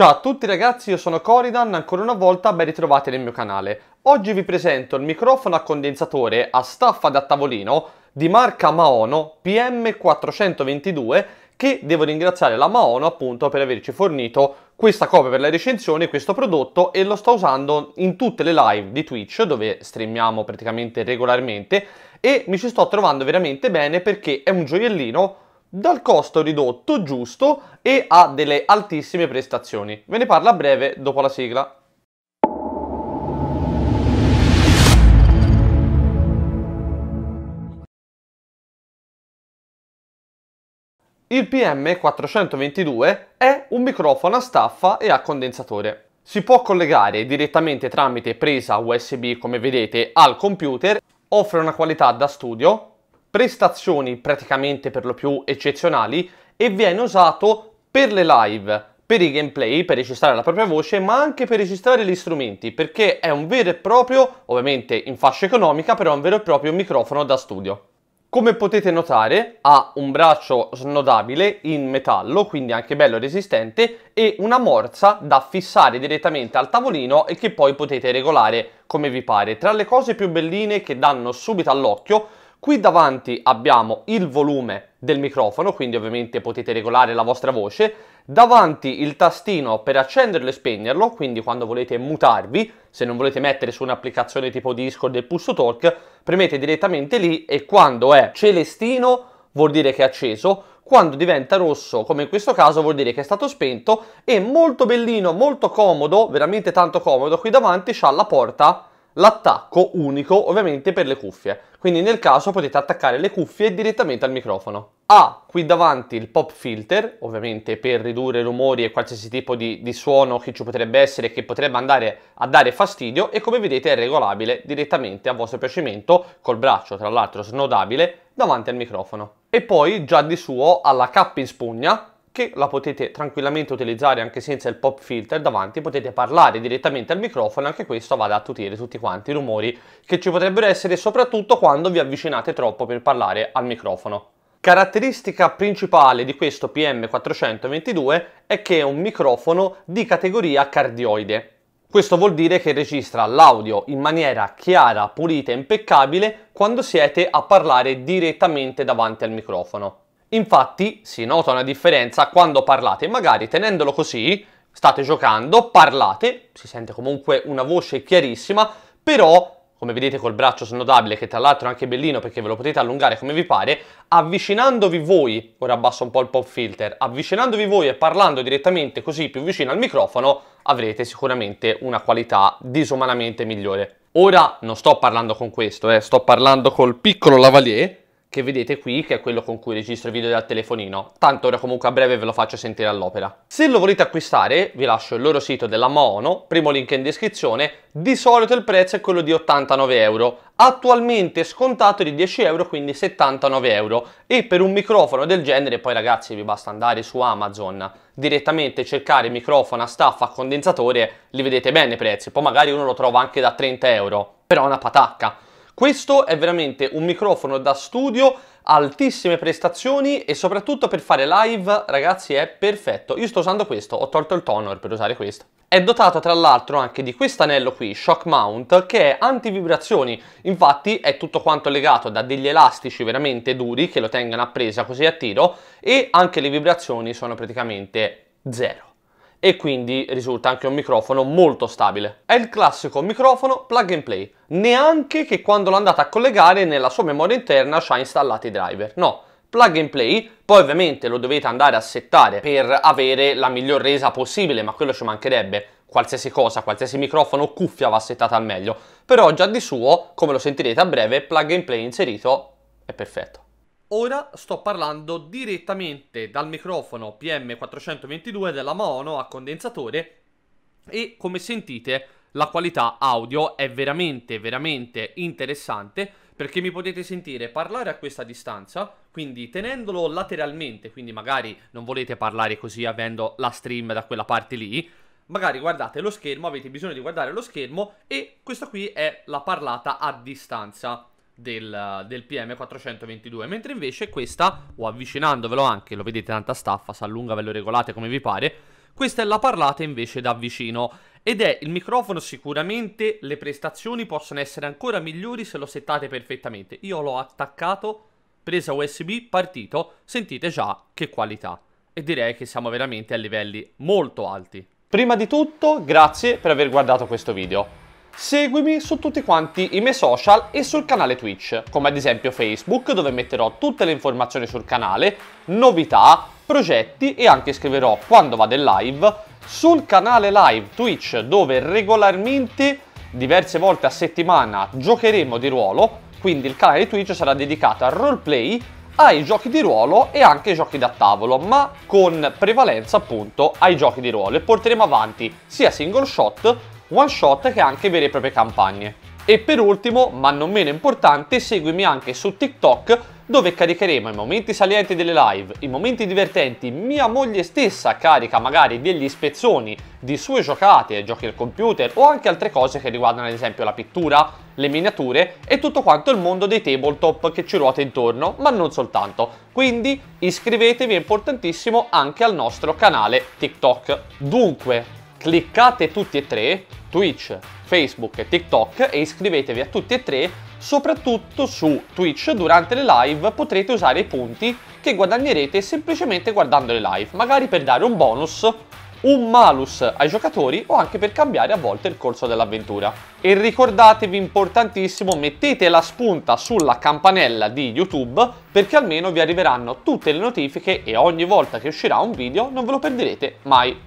Ciao a tutti ragazzi, io sono Coridan, ancora una volta ben ritrovati nel mio canale. Oggi vi presento il microfono a condensatore a staffa da tavolino di marca Maono PM422 che devo ringraziare la Maono appunto per averci fornito questa copia per la recensione, questo prodotto e lo sto usando in tutte le live di Twitch dove streamiamo praticamente regolarmente e mi ci sto trovando veramente bene perché è un gioiellino dal costo ridotto giusto e ha delle altissime prestazioni. Ve ne parla a breve dopo la sigla. Il PM422 è un microfono a staffa e a condensatore. Si può collegare direttamente tramite presa USB come vedete al computer, offre una qualità da studio, prestazioni praticamente per lo più eccezionali e viene usato per le live, per i gameplay, per registrare la propria voce, ma anche per registrare gli strumenti, perché è un vero e proprio, ovviamente in fascia economica, però un vero e proprio microfono da studio. Come potete notare ha un braccio snodabile in metallo, quindi anche bello resistente, e una morsa da fissare direttamente al tavolino e che poi potete regolare come vi pare. Tra le cose più belline che danno subito all'occhio Qui davanti abbiamo il volume del microfono, quindi ovviamente potete regolare la vostra voce. Davanti il tastino per accenderlo e spegnerlo, quindi quando volete mutarvi, se non volete mettere su un'applicazione tipo Discord e Pulso Talk, premete direttamente lì e quando è celestino vuol dire che è acceso, quando diventa rosso, come in questo caso, vuol dire che è stato spento e molto bellino, molto comodo, veramente tanto comodo, qui davanti c'ha la porta, l'attacco unico ovviamente per le cuffie quindi nel caso potete attaccare le cuffie direttamente al microfono. Ha qui davanti il pop filter, ovviamente per ridurre rumori e qualsiasi tipo di, di, suono che ci potrebbe essere che potrebbe andare a dare fastidio e come vedete è regolabile direttamente a vostro piacimento col braccio tra l'altro snodabile davanti al microfono. E poi già di suo ha la cappa in spugna che la potete tranquillamente utilizzare anche senza il pop filter davanti, potete parlare direttamente al microfono e anche questo vada a tutire tutti quanti i rumori che ci potrebbero essere soprattutto quando vi avvicinate troppo per parlare al microfono. Caratteristica principale di questo PM422 è che è un microfono di categoria cardioide. Questo vuol dire che registra l'audio in maniera chiara, pulita e impeccabile quando siete a parlare direttamente davanti al microfono. Infatti si nota una differenza quando parlate, magari tenendolo così, state giocando, parlate, si sente comunque una voce chiarissima, però come vedete col braccio snodabile, che tra l'altro è anche bellino perché ve lo potete allungare come vi pare, avvicinandovi voi, ora abbasso un po' il pop filter, avvicinandovi voi e parlando direttamente così più vicino al microfono, avrete sicuramente una qualità disumanamente migliore. Ora non sto parlando con questo, eh, sto parlando col piccolo lavalier, che vedete qui, che è quello con cui registro i video dal telefonino. Tanto ora comunque a breve ve lo faccio sentire all'opera. Se lo volete acquistare, vi lascio il loro sito della Mono, primo link in descrizione, di solito il prezzo è quello di 89 euro, attualmente scontato di 10 euro, quindi 79 euro. E per un microfono del genere, poi ragazzi vi basta andare su Amazon, direttamente cercare microfono a staffa a condensatore, li vedete bene i prezzi, poi magari uno lo trova anche da 30 euro, però è una patacca. Questo è veramente un microfono da studio, altissime prestazioni e soprattutto per fare live, ragazzi, è perfetto. Io sto usando questo, ho tolto il toner per usare questo. È dotato tra l'altro anche di quest'anello qui, shock mount, che è anti-vibrazioni. infatti è tutto quanto legato da degli elastici veramente duri che lo tengano a presa così a tiro e anche le vibrazioni sono praticamente zero e quindi risulta anche un microfono molto stabile. È il classico microfono plug and play, neanche che quando l'ho andata a collegare nella sua memoria interna ci ha installati i driver, no. Plug and play, poi ovviamente lo dovete andare a settare per avere la miglior resa possibile, ma quello ci mancherebbe qualsiasi cosa, qualsiasi microfono o cuffia va settata al meglio. Però già di suo, come lo sentirete a breve, plug and play inserito è perfetto. Ora sto parlando direttamente dal microfono PM422 della Mono a condensatore e come sentite la qualità audio è veramente veramente interessante perché mi potete sentire parlare a questa distanza, quindi tenendolo lateralmente, quindi magari non volete parlare così avendo la stream da quella parte lì, magari guardate lo schermo, avete bisogno di guardare lo schermo e questa qui è la parlata a distanza del, del PM422, mentre invece questa, o avvicinandovelo anche, lo vedete tanta staffa, si allunga, ve lo regolate come vi pare, questa è la parlata invece da vicino ed è il microfono sicuramente le prestazioni possono essere ancora migliori se lo settate perfettamente. Io l'ho attaccato, presa USB, partito, sentite già che qualità e direi che siamo veramente a livelli molto alti. Prima di tutto grazie per aver guardato questo video seguimi su tutti quanti i miei social e sul canale Twitch, come ad esempio Facebook dove metterò tutte le informazioni sul canale, novità, progetti e anche scriverò quando vado in live sul canale live Twitch dove regolarmente diverse volte a settimana giocheremo di ruolo, quindi il canale Twitch sarà dedicato al roleplay, ai giochi di ruolo e anche ai giochi da tavolo, ma con prevalenza appunto ai giochi di ruolo e porteremo avanti sia single shot one shot che ha anche vere e proprie campagne. E per ultimo, ma non meno importante, seguimi anche su TikTok dove caricheremo i momenti salienti delle live, i momenti divertenti, mia moglie stessa carica magari degli spezzoni di sue giocate, giochi al computer o anche altre cose che riguardano ad esempio la pittura, le miniature e tutto quanto il mondo dei tabletop che ci ruota intorno, ma non soltanto. Quindi iscrivetevi, è importantissimo, anche al nostro canale TikTok. Dunque, cliccate tutti e tre, Twitch, Facebook e TikTok e iscrivetevi a tutti e tre, soprattutto su Twitch durante le live potrete usare i punti che guadagnerete semplicemente guardando le live, magari per dare un bonus un malus ai giocatori o anche per cambiare a volte il corso dell'avventura. E ricordatevi importantissimo, mettete la spunta sulla campanella di YouTube perché almeno vi arriveranno tutte le notifiche e ogni volta che uscirà un video non ve lo perderete mai.